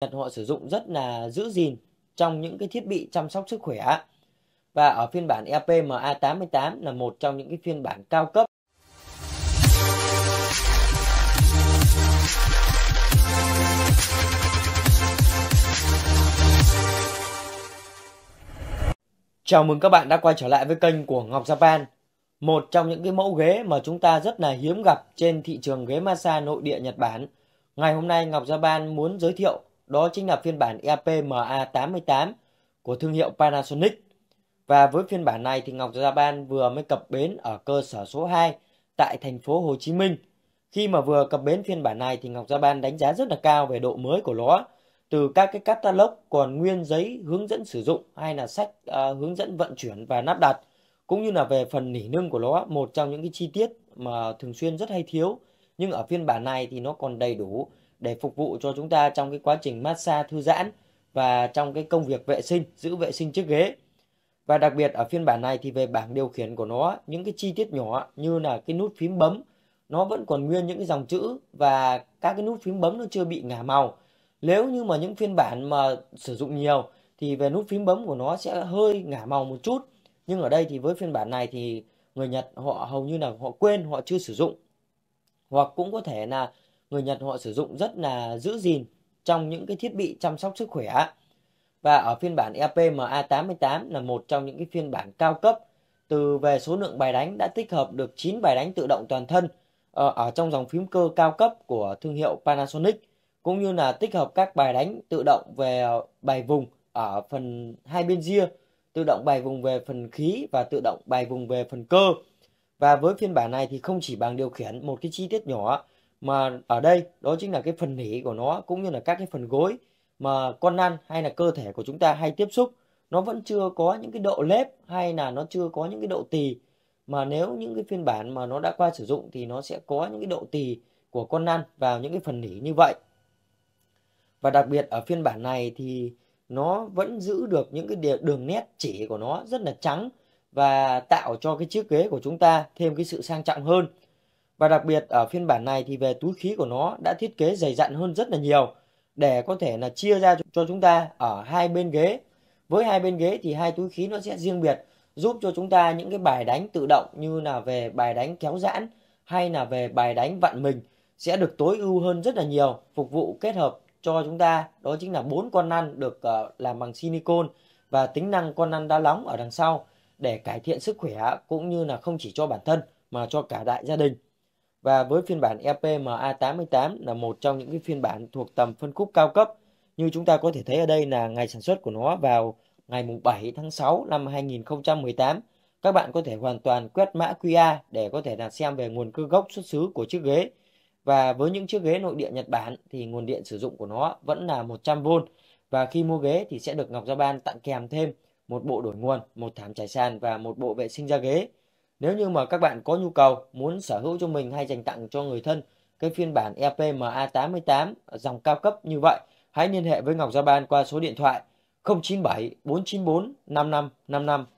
Nhật họ sử dụng rất là giữ gìn trong những cái thiết bị chăm sóc sức khỏe. Và ở phiên bản EPMA88 là một trong những cái phiên bản cao cấp. Chào mừng các bạn đã quay trở lại với kênh của Ngọc Japan. Một trong những cái mẫu ghế mà chúng ta rất là hiếm gặp trên thị trường ghế massage nội địa Nhật Bản. Ngày hôm nay Ngọc Japan muốn giới thiệu đó chính là phiên bản EPMA88 của thương hiệu Panasonic. Và với phiên bản này thì Ngọc Ban vừa mới cập bến ở cơ sở số 2 tại thành phố Hồ Chí Minh. Khi mà vừa cập bến phiên bản này thì Ngọc Ban đánh giá rất là cao về độ mới của nó từ các cái catalog còn nguyên giấy hướng dẫn sử dụng hay là sách uh, hướng dẫn vận chuyển và lắp đặt cũng như là về phần nỉ nâng của nó một trong những cái chi tiết mà thường xuyên rất hay thiếu nhưng ở phiên bản này thì nó còn đầy đủ để phục vụ cho chúng ta trong cái quá trình massage thư giãn và trong cái công việc vệ sinh, giữ vệ sinh chiếc ghế. Và đặc biệt ở phiên bản này thì về bảng điều khiển của nó, những cái chi tiết nhỏ như là cái nút phím bấm nó vẫn còn nguyên những cái dòng chữ và các cái nút phím bấm nó chưa bị ngả màu. Nếu như mà những phiên bản mà sử dụng nhiều thì về nút phím bấm của nó sẽ hơi ngả màu một chút. Nhưng ở đây thì với phiên bản này thì người Nhật họ hầu như là họ quên, họ chưa sử dụng. Hoặc cũng có thể là người Nhật họ sử dụng rất là giữ gìn trong những cái thiết bị chăm sóc sức khỏe. Và ở phiên bản EPMA88 là một trong những cái phiên bản cao cấp từ về số lượng bài đánh đã tích hợp được 9 bài đánh tự động toàn thân ờ, ở trong dòng phím cơ cao cấp của thương hiệu Panasonic cũng như là tích hợp các bài đánh tự động về ờ, bài vùng ở phần hai bên ria, tự động bài vùng về phần khí và tự động bài vùng về phần cơ. Và với phiên bản này thì không chỉ bằng điều khiển một cái chi tiết nhỏ mà ở đây đó chính là cái phần nỉ của nó cũng như là các cái phần gối mà con năn hay là cơ thể của chúng ta hay tiếp xúc nó vẫn chưa có những cái độ lép hay là nó chưa có những cái độ tì mà nếu những cái phiên bản mà nó đã qua sử dụng thì nó sẽ có những cái độ tì của con năn vào những cái phần nỉ như vậy và đặc biệt ở phiên bản này thì nó vẫn giữ được những cái đường nét chỉ của nó rất là trắng và tạo cho cái chiếc ghế của chúng ta thêm cái sự sang trọng hơn và đặc biệt ở phiên bản này thì về túi khí của nó đã thiết kế dày dặn hơn rất là nhiều để có thể là chia ra cho chúng ta ở hai bên ghế. Với hai bên ghế thì hai túi khí nó sẽ riêng biệt giúp cho chúng ta những cái bài đánh tự động như là về bài đánh kéo giãn hay là về bài đánh vặn mình sẽ được tối ưu hơn rất là nhiều phục vụ kết hợp cho chúng ta đó chính là bốn con năn được ờ, làm bằng silicon và tính năng con năn đá nóng ở đằng sau để cải thiện sức khỏe cũng như là không chỉ cho bản thân mà cho cả đại gia đình và với phiên bản EPMA88 là một trong những cái phiên bản thuộc tầm phân khúc cao cấp. Như chúng ta có thể thấy ở đây là ngày sản xuất của nó vào ngày 7 tháng 6 năm 2018. Các bạn có thể hoàn toàn quét mã QR để có thể là xem về nguồn cơ gốc xuất xứ của chiếc ghế. Và với những chiếc ghế nội địa Nhật Bản thì nguồn điện sử dụng của nó vẫn là 100V và khi mua ghế thì sẽ được Ngọc Gia Ban tặng kèm thêm một bộ đổi nguồn, một thảm trải sàn và một bộ vệ sinh da ghế. Nếu như mà các bạn có nhu cầu muốn sở hữu cho mình hay dành tặng cho người thân cái phiên bản EPMA88 dòng cao cấp như vậy, hãy liên hệ với Ngọc Gia Ban qua số điện thoại 097 494 5555